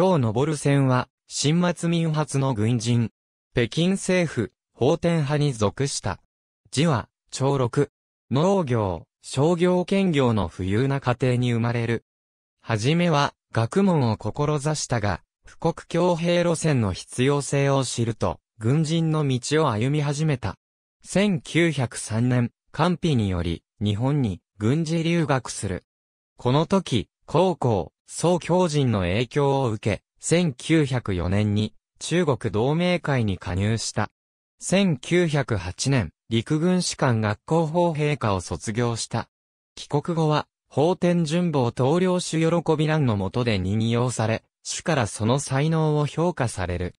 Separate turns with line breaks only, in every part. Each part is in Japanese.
京登る戦は、新末民発の軍人。北京政府、法天派に属した。字は、長六。農業、商業兼業の富裕な家庭に生まれる。はじめは、学問を志したが、富国強兵路線の必要性を知ると、軍人の道を歩み始めた。1903年、官費により、日本に軍事留学する。この時、高校、宋教人の影響を受け、1904年に中国同盟会に加入した。1908年、陸軍士官学校法陛下を卒業した。帰国後は、法天順法統領主喜び欄の下で任用され、主からその才能を評価される。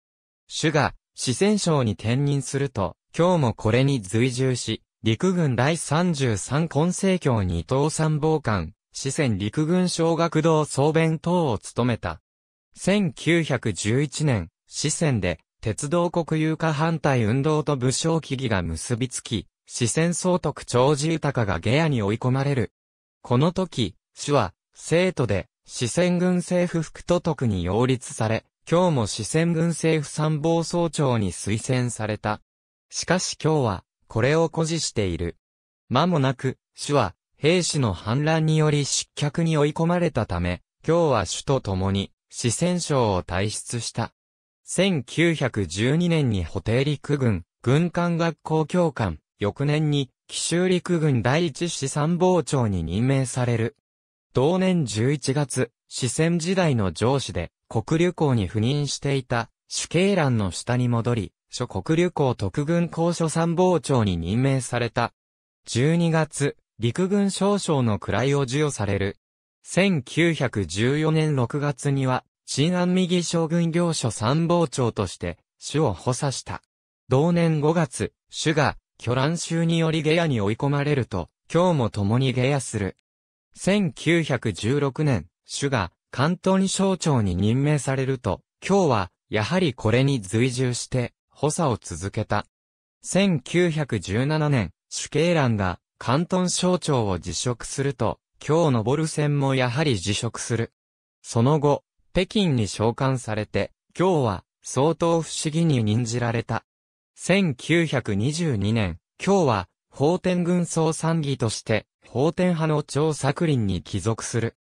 主が、四川省に転任すると、今日もこれに随従し、陸軍第33根政教に伊藤参謀官、四川陸軍小学堂総弁等を務めた。1911年、四川で、鉄道国有化反対運動と武将起義が結びつき、四川総督長寿豊が下野に追い込まれる。この時、主は、生徒で、四川軍政府副都督に擁立され、今日も四川軍政府参謀総長に推薦された。しかし今日は、これを誇示している。間もなく、主は、兵士の反乱により失脚に追い込まれたため、今日は主と共に四川省を退出した。1912年に補定陸軍、軍艦学校教官、翌年に紀州陸軍第一師参謀長に任命される。同年11月、四川時代の上司で国旅行に赴任していた主計欄の下に戻り、諸国旅行特軍高所参謀長に任命された。12月、陸軍少将の位を授与される。1914年6月には、新安右将軍領所参謀長として、主を補佐した。同年5月、主が、巨乱衆により下野に追い込まれると、今日も共に下野する。1916年、主が、関東に省庁に任命されると、今日は、やはりこれに随従して、補佐を続けた。1917年、主慶乱が、関東省庁を辞職すると、今日上る線もやはり辞職する。その後、北京に召喚されて、今日は相当不思議に任じられた。1922年、今日は、法天軍総参議として、法天派の張作林に帰属する。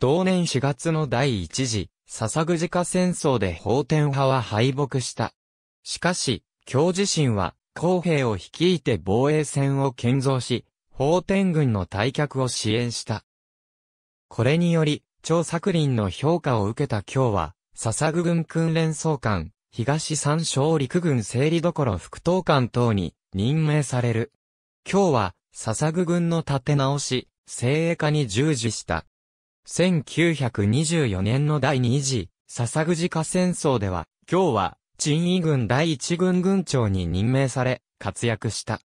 同年4月の第一次、笹ぐじか戦争で法天派は敗北した。しかし、今日自身は、公平を率いて防衛戦を建造し、法天軍の退却を支援した。これにより、張作林の評価を受けた今日は、笹具軍訓練総監、東三省陸軍整理所副統監等に任命される。今日は、笹具軍の立て直し、精鋭化に従事した。1924年の第2次、笹具自家戦争では、今日は、陳位軍第一軍軍長に任命され、活躍した。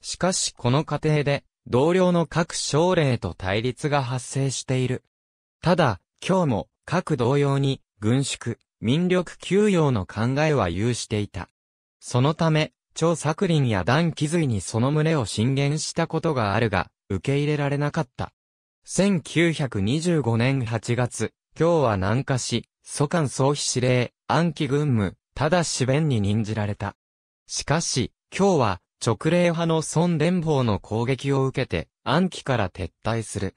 しかしこの過程で、同僚の各省令と対立が発生している。ただ、今日も各同様に軍縮、民力給与の考えは有していた。そのため、張作林や段気髄にその旨を進言したことがあるが、受け入れられなかった。1925年8月、今日は南下し、祖官総比司令、暗記軍務、ただし弁に任じられた。しかし、今日は、直令派の孫連邦の攻撃を受けて、暗記から撤退する。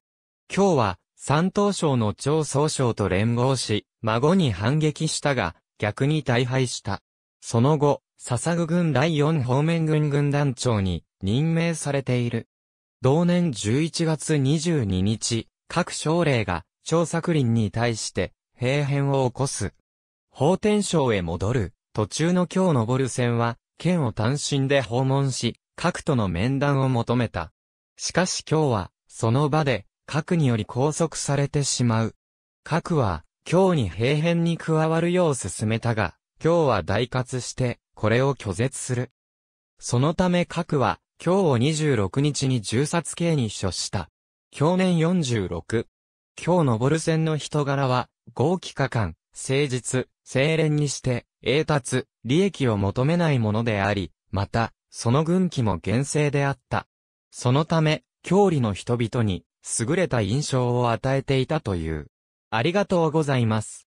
今日は、山東省の張総省と連合し、孫に反撃したが、逆に大敗した。その後、笹具軍第四方面軍軍団長に任命されている。同年11月22日、各省令が、張作林に対して、兵変を起こす。法天省へ戻る、途中の今日登る線は、県を単身で訪問し、核との面談を求めた。しかし今日は、その場で、核により拘束されてしまう。核は、今日に平変に加わるよう勧めたが、今日は大活して、これを拒絶する。そのため核は、今日を26日に銃殺刑に処した。去年46。今日登る戦の人柄は、豪気果敢、誠実、精錬にして、英達、利益を求めないものであり、また、その軍旗も厳正であった。そのため、郷里の人々に、優れた印象を与えていたという。ありがとうございます。